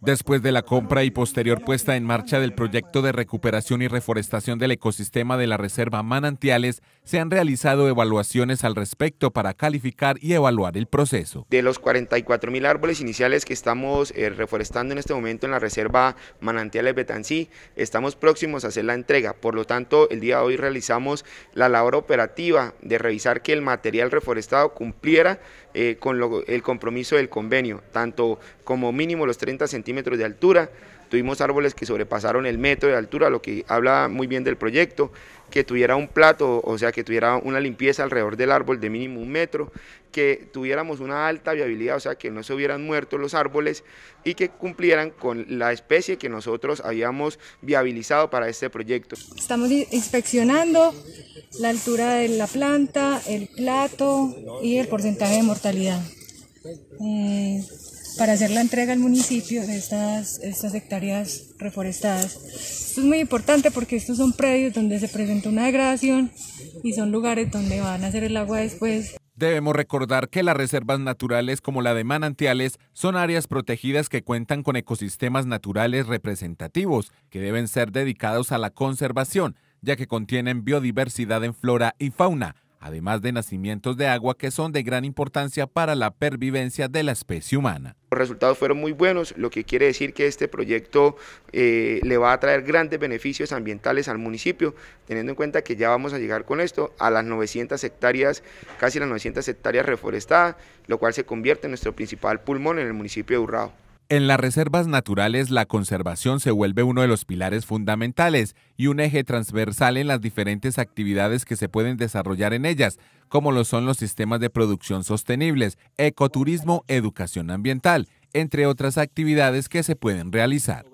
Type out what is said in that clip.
Después de la compra y posterior puesta en marcha del proyecto de recuperación y reforestación del ecosistema de la Reserva Manantiales, se han realizado evaluaciones al respecto para calificar y evaluar el proceso. De los 44 mil árboles iniciales que estamos eh, reforestando en este momento en la reserva Manantiales Betancí, estamos próximos a hacer la entrega. Por lo tanto, el día de hoy realizamos la labor operativa de revisar que el material reforestado cumpliera eh, con el compromiso del convenio, tanto como mínimo los 30 centímetros de altura, Tuvimos árboles que sobrepasaron el metro de altura, lo que habla muy bien del proyecto, que tuviera un plato, o sea, que tuviera una limpieza alrededor del árbol de mínimo un metro, que tuviéramos una alta viabilidad, o sea, que no se hubieran muerto los árboles y que cumplieran con la especie que nosotros habíamos viabilizado para este proyecto. Estamos inspeccionando la altura de la planta, el plato y el porcentaje de mortalidad. Eh, para hacer la entrega al municipio de estas, hectáreas reforestadas. Esto es muy importante porque estos son predios donde se presenta una degradación y son lugares donde van a hacer el agua después. Debemos recordar que las reservas naturales como la de manantiales son áreas protegidas que cuentan con ecosistemas naturales representativos que deben ser dedicados a la conservación, ya que contienen biodiversidad en flora y fauna, además de nacimientos de agua que son de gran importancia para la pervivencia de la especie humana. Los resultados fueron muy buenos, lo que quiere decir que este proyecto eh, le va a traer grandes beneficios ambientales al municipio, teniendo en cuenta que ya vamos a llegar con esto a las 900 hectáreas, casi las 900 hectáreas reforestadas, lo cual se convierte en nuestro principal pulmón en el municipio de Urrao. En las reservas naturales, la conservación se vuelve uno de los pilares fundamentales y un eje transversal en las diferentes actividades que se pueden desarrollar en ellas, como lo son los sistemas de producción sostenibles, ecoturismo, educación ambiental, entre otras actividades que se pueden realizar.